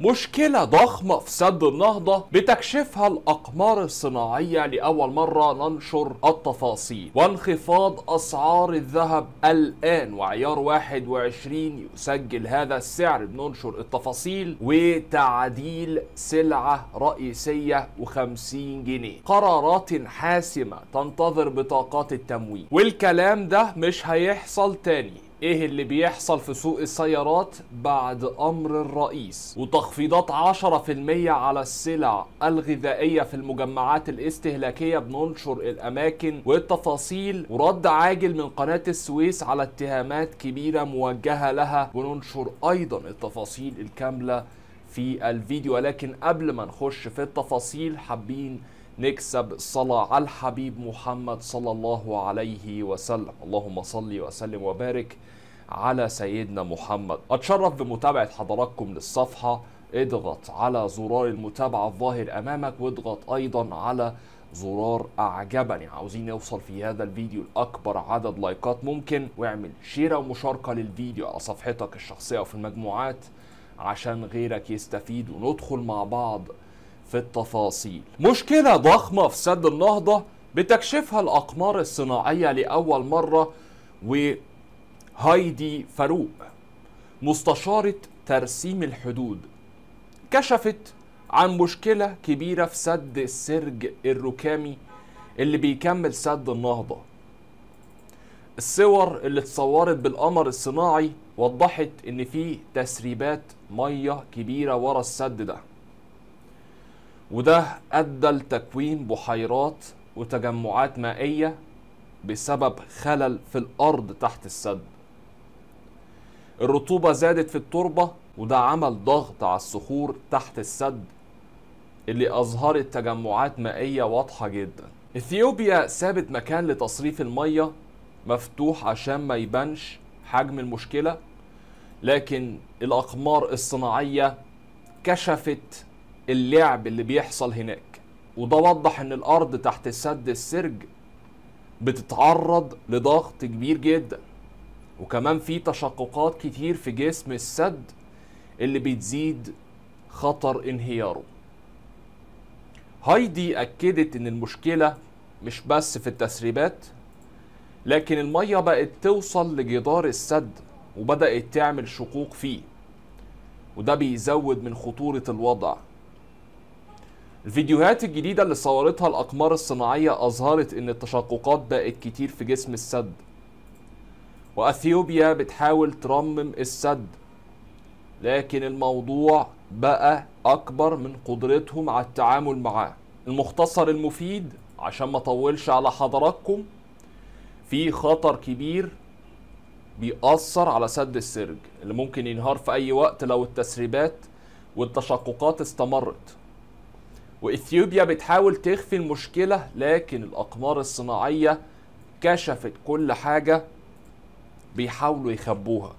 مشكلة ضخمة في سد النهضة بتكشفها الأقمار الصناعية لأول مرة ننشر التفاصيل وانخفاض أسعار الذهب الآن وعيار 21 يسجل هذا السعر بننشر التفاصيل وتعديل سلعة رئيسية و50 جنيه قرارات حاسمة تنتظر بطاقات التموين والكلام ده مش هيحصل تاني ايه اللي بيحصل في سوق السيارات بعد امر الرئيس وتخفيضات 10% على السلع الغذائيه في المجمعات الاستهلاكيه بننشر الاماكن والتفاصيل ورد عاجل من قناه السويس على اتهامات كبيره موجهه لها وننشر ايضا التفاصيل الكامله في الفيديو ولكن قبل ما نخش في التفاصيل حابين نكسب صلاة على الحبيب محمد صلى الله عليه وسلم اللهم صل وسلم وبارك على سيدنا محمد أتشرف بمتابعة حضراتكم للصفحة اضغط على زرار المتابعة الظاهر أمامك واضغط أيضا على زرار أعجبني عاوزين نوصل في هذا الفيديو لأكبر عدد لايكات ممكن واعمل او ومشاركة للفيديو على صفحتك الشخصية وفي المجموعات عشان غيرك يستفيد وندخل مع بعض في التفاصيل مشكلة ضخمة في سد النهضة بتكشفها الأقمار الصناعية لأول مرة وهايدي فاروق مستشارة ترسيم الحدود كشفت عن مشكلة كبيرة في سد السرج الركامي اللي بيكمل سد النهضة الصور اللي اتصورت بالقمر الصناعي وضحت ان في تسريبات ميه كبيره ورا السد ده وده أدى لتكوين بحيرات وتجمعات مائية بسبب خلل في الأرض تحت السد الرطوبة زادت في التربة وده عمل ضغط على الصخور تحت السد اللي أظهرت تجمعات مائية واضحة جدا إثيوبيا سابت مكان لتصريف المية مفتوح عشان ما يبانش حجم المشكلة لكن الأقمار الصناعية كشفت اللعب اللي بيحصل هناك وده وضح ان الارض تحت السد السرج بتتعرض لضغط كبير جدا وكمان في تشققات كتير في جسم السد اللي بتزيد خطر انهياره هايدي اكدت ان المشكله مش بس في التسريبات لكن الميه بقت توصل لجدار السد وبدات تعمل شقوق فيه وده بيزود من خطوره الوضع الفيديوهات الجديدة اللي صورتها الأقمار الصناعية أظهرت إن التشققات بقت كتير في جسم السد وأثيوبيا بتحاول ترمم السد لكن الموضوع بقى أكبر من قدرتهم على التعامل معاه المختصر المفيد عشان ما أطولش على حضراتكم في خطر كبير بيأثر على سد السرج اللي ممكن ينهار في أي وقت لو التسريبات والتشققات استمرت واثيوبيا بتحاول تخفي المشكله لكن الاقمار الصناعيه كشفت كل حاجه بيحاولوا يخبوها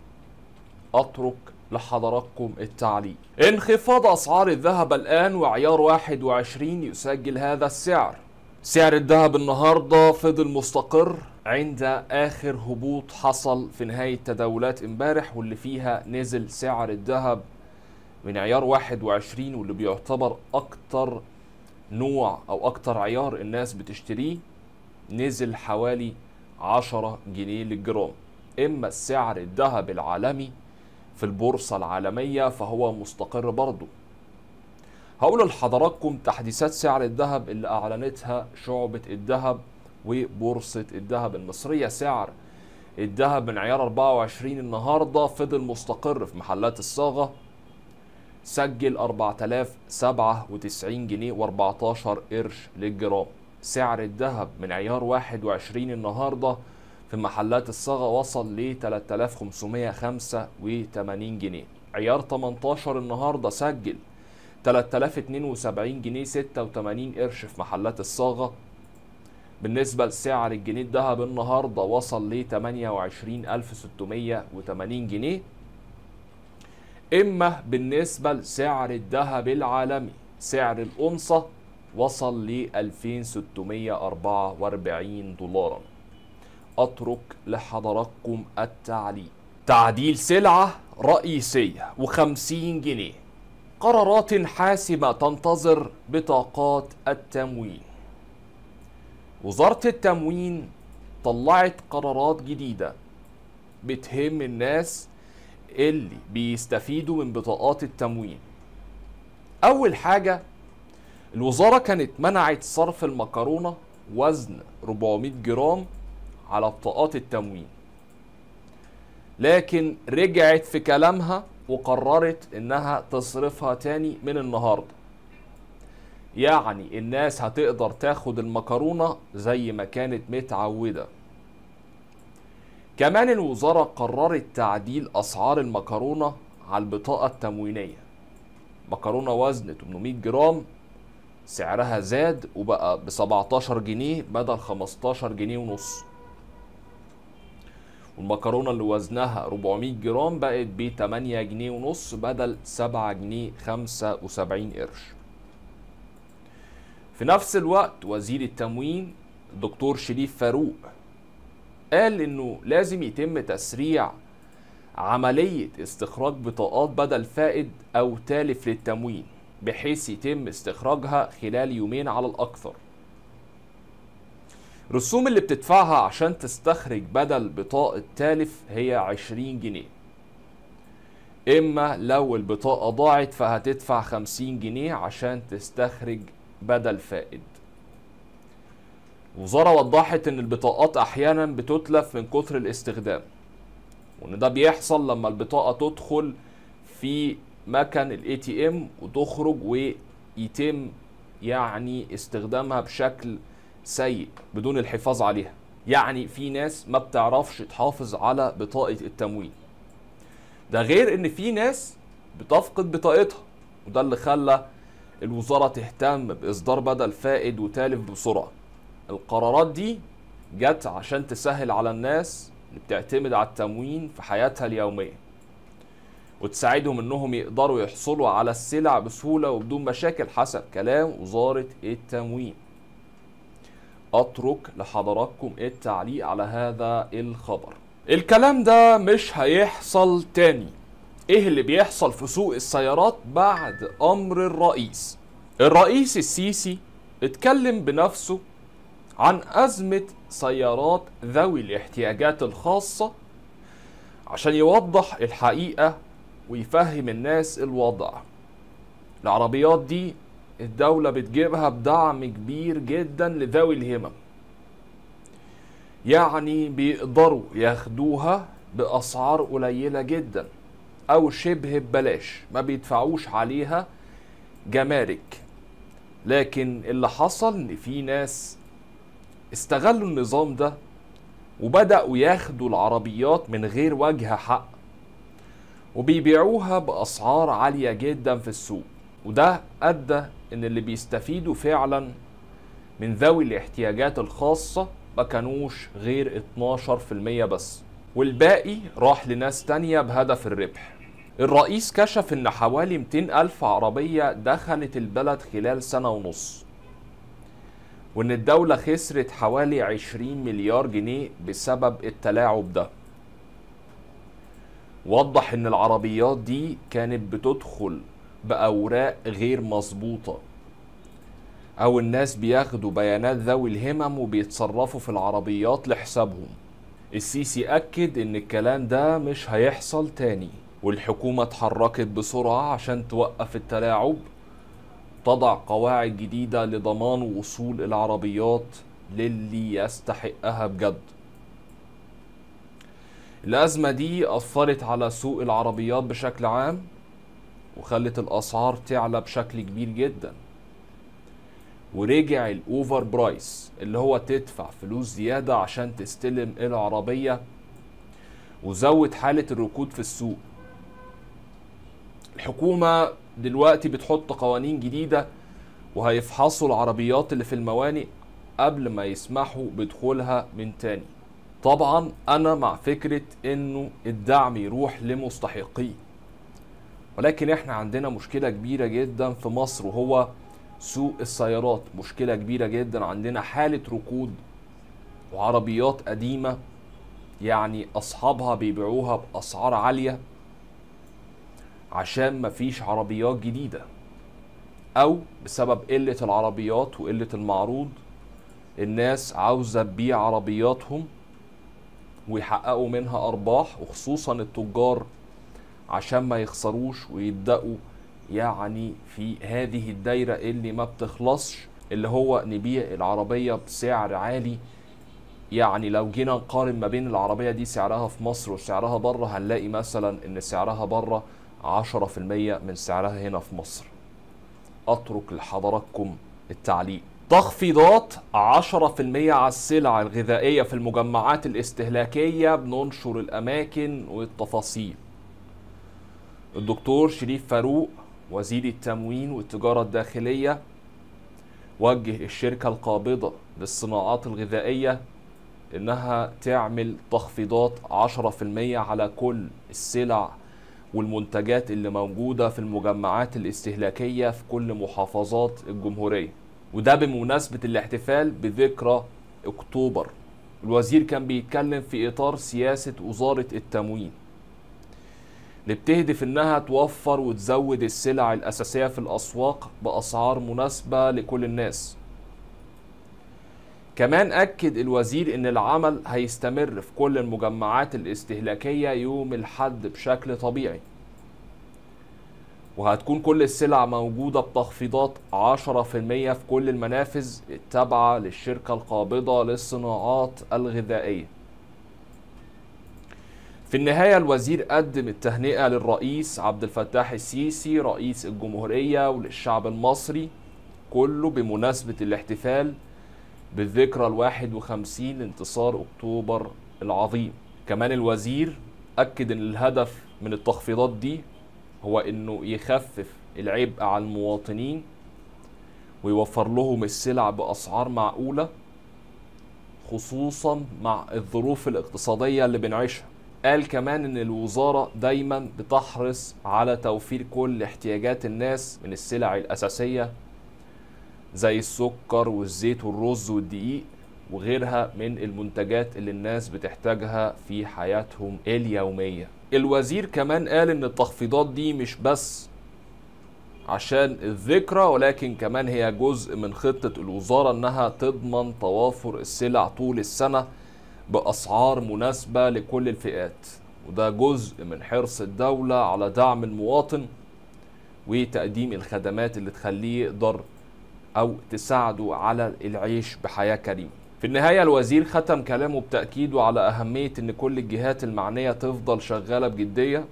اترك لحضراتكم التعليق انخفاض اسعار الذهب الان وعيار 21 يسجل هذا السعر سعر الذهب النهارده فضل مستقر عند اخر هبوط حصل في نهايه تداولات امبارح واللي فيها نزل سعر الذهب من عيار 21 واللي بيعتبر اكتر نوع او اكتر عيار الناس بتشتريه نزل حوالي 10 جنيه للجرام اما السعر الذهب العالمي في البورصة العالمية فهو مستقر برضه هقول لحضراتكم تحديثات سعر الذهب اللي اعلنتها شعبة الذهب وبورصة الذهب المصرية سعر الذهب من عيار 24 النهارده فضل مستقر في محلات الصاغة سجل 4097 جنيه و14 قرش للجرام سعر الذهب من عيار 21 النهارده في محلات الصاغة وصل ل 3585 جنيه عيار 18 النهاردة سجل 3072 جنيه 86 قرش في محلات الصاغة بالنسبة لسعر الجنيه الذهب النهاردة وصل ل 28680 جنيه إما بالنسبة لسعر الذهب العالمي سعر الأونصة وصل ل 2644 دولارا أترك لحضراتكم التعليق تعديل سلعة رئيسية و50 جنيه قرارات حاسمة تنتظر بطاقات التموين وزارة التموين طلعت قرارات جديدة بتهم الناس اللي بيستفيدوا من بطاقات التموين اول حاجه الوزاره كانت منعت صرف المكرونه وزن 400 جرام على بطاقات التموين لكن رجعت في كلامها وقررت انها تصرفها تاني من النهارده يعني الناس هتقدر تاخد المكرونه زي ما كانت متعوده كمان الوزارة قررت تعديل أسعار المكرونة على البطاقة التموينية مكرونة وزن 800 جرام سعرها زاد وبقى ب 17 جنيه بدل 15 جنيه ونص والمكرونة اللي وزنها 400 جرام بقت ب 8 جنيه ونص بدل 7 جنيه 75 قرش في نفس الوقت وزير التموين دكتور شريف فاروق قال انه لازم يتم تسريع عملية استخراج بطاقات بدل فائد أو تالف للتموين بحيث يتم استخراجها خلال يومين على الأكثر رسوم اللي بتدفعها عشان تستخرج بدل بطاقة تالف هي 20 جنيه إما لو البطاقة ضاعت فهتدفع 50 جنيه عشان تستخرج بدل فائد الوزارة وضحت إن البطاقات أحيانا بتتلف من كثر الاستخدام وإن ده بيحصل لما البطاقة تدخل في مكان الاي تي ام وتخرج ويتم يعني استخدامها بشكل سيء بدون الحفاظ عليها يعني في ناس ما بتعرفش تحافظ على بطاقة التمويل ده غير ان في ناس بتفقد بطاقتها وده اللي خلى الوزارة تهتم بإصدار بدل فائد وتالف بسرعة القرارات دي جت عشان تسهل على الناس اللي بتعتمد على التموين في حياتها اليومية وتساعدهم انهم يقدروا يحصلوا على السلع بسهولة وبدون مشاكل حسب كلام وزارة التموين اترك لحضراتكم التعليق على هذا الخبر الكلام ده مش هيحصل تاني ايه اللي بيحصل في سوق السيارات بعد امر الرئيس الرئيس السيسي اتكلم بنفسه عن أزمة سيارات ذوي الاحتياجات الخاصة عشان يوضح الحقيقة ويفهم الناس الوضع العربيات دي الدولة بتجيبها بدعم كبير جدا لذوي الهمم يعني بيقدروا ياخدوها بأسعار قليلة جدا أو شبه ببلاش ما بيدفعوش عليها جمارك لكن اللي حصل إن في ناس استغلوا النظام ده وبدأوا ياخدوا العربيات من غير وجه حق وبيبيعوها بأسعار عالية جدا في السوق وده أدى إن اللي بيستفيدوا فعلا من ذوي الاحتياجات الخاصة ما كانوش غير 12% بس والباقي راح لناس تانية بهدف الربح الرئيس كشف إن حوالي 200 ألف عربية دخلت البلد خلال سنة ونص وان الدولة خسرت حوالي 20 مليار جنيه بسبب التلاعب ده وضح ان العربيات دي كانت بتدخل باوراق غير مظبوطه او الناس بياخدوا بيانات ذوي الهمم وبيتصرفوا في العربيات لحسابهم السيسي اكد ان الكلام ده مش هيحصل تاني والحكومه اتحركت بسرعه عشان توقف التلاعب تضع قواعد جديدة لضمان وصول العربيات للي يستحقها بجد الأزمة دي أثرت على سوق العربيات بشكل عام وخلت الأسعار تعلى بشكل كبير جدا ورجع الأوفر برايس اللي هو تدفع فلوس زيادة عشان تستلم العربية وزود حالة الركود في السوق الحكومة دلوقتي بتحط قوانين جديده وهيفحصوا العربيات اللي في الموانئ قبل ما يسمحوا بدخولها من تاني طبعا انا مع فكره انه الدعم يروح لمستحقيه ولكن احنا عندنا مشكله كبيره جدا في مصر وهو سوق السيارات مشكله كبيره جدا عندنا حاله ركود وعربيات قديمه يعني اصحابها بيبيعوها باسعار عاليه عشان مفيش عربيات جديدة أو بسبب قلة العربيات وقلة المعروض الناس عاوزة تبيع عربياتهم ويحققوا منها أرباح وخصوصا التجار عشان ما يخسروش ويبدأوا يعني في هذه الدايرة اللي ما بتخلصش اللي هو نبيع العربية بسعر عالي يعني لو جينا نقارن ما بين العربية دي سعرها في مصر وسعرها بره هنلاقي مثلا ان سعرها بره 10% من سعرها هنا في مصر أترك لحضراتكم التعليق تخفيضات 10% على السلع الغذائية في المجمعات الاستهلاكية بننشر الأماكن والتفاصيل الدكتور شريف فاروق وزير التموين والتجارة الداخلية وجه الشركة القابضة للصناعات الغذائية إنها تعمل تخفيضات 10% على كل السلع والمنتجات اللي موجودة في المجمعات الاستهلاكية في كل محافظات الجمهورية وده بمناسبة الاحتفال بذكرى أكتوبر الوزير كان بيتكلم في إطار سياسة وزارة التموين اللي بتهدف إنها توفر وتزود السلع الأساسية في الأسواق بأسعار مناسبة لكل الناس كمان أكد الوزير أن العمل هيستمر في كل المجمعات الاستهلاكية يوم الحد بشكل طبيعي وهتكون كل السلع موجودة بتخفيضات 10% في كل المنافذ التابعة للشركة القابضة للصناعات الغذائية في النهاية الوزير قدم التهنئة للرئيس عبد الفتاح السيسي رئيس الجمهورية وللشعب المصري كله بمناسبة الاحتفال بالذكرى ال 51 لانتصار أكتوبر العظيم كمان الوزير أكد أن الهدف من التخفيضات دي هو أنه يخفف العبء على المواطنين ويوفر لهم السلع بأسعار معقولة خصوصا مع الظروف الاقتصادية اللي بنعيشها قال كمان ان الوزاره دايما بتحرص على توفير كل احتياجات الناس من السلع الاساسيه زي السكر والزيت والرز والدقيق وغيرها من المنتجات اللي الناس بتحتاجها في حياتهم اليومية الوزير كمان قال ان التخفيضات دي مش بس عشان الذكرى ولكن كمان هي جزء من خطة الوزارة انها تضمن توافر السلع طول السنة بأسعار مناسبة لكل الفئات وده جزء من حرص الدولة على دعم المواطن وتقديم الخدمات اللي تخليه يقدر أو تساعده على العيش بحياة كريمة في النهاية الوزير ختم كلامه بتأكيده على أهمية أن كل الجهات المعنية تفضل شغالة بجدية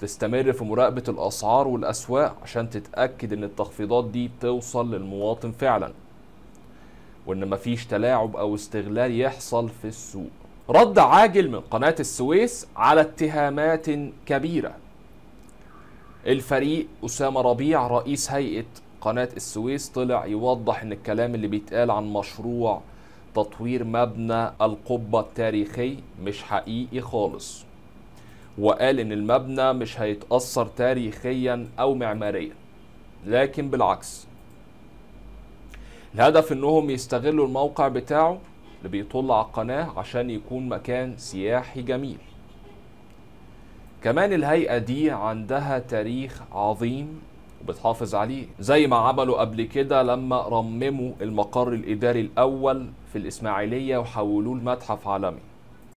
تستمر في مراقبة الأسعار والأسواق عشان تتأكد أن التخفيضات دي توصل للمواطن فعلا وأن مفيش تلاعب أو استغلال يحصل في السوق رد عاجل من قناة السويس على اتهامات كبيرة الفريق أسامة ربيع رئيس هيئة قناة السويس طلع يوضح ان الكلام اللي بيتقال عن مشروع تطوير مبنى القبة التاريخي مش حقيقي خالص وقال ان المبنى مش هيتأثر تاريخيا او معماريا لكن بالعكس الهدف انهم يستغلوا الموقع بتاعه اللي بيطل على القناة عشان يكون مكان سياحي جميل كمان الهيئة دي عندها تاريخ عظيم وبتحافظ عليه زي ما عملوا قبل كده لما رمموا المقر الإداري الأول في الإسماعيلية وحولوه لمتحف عالمي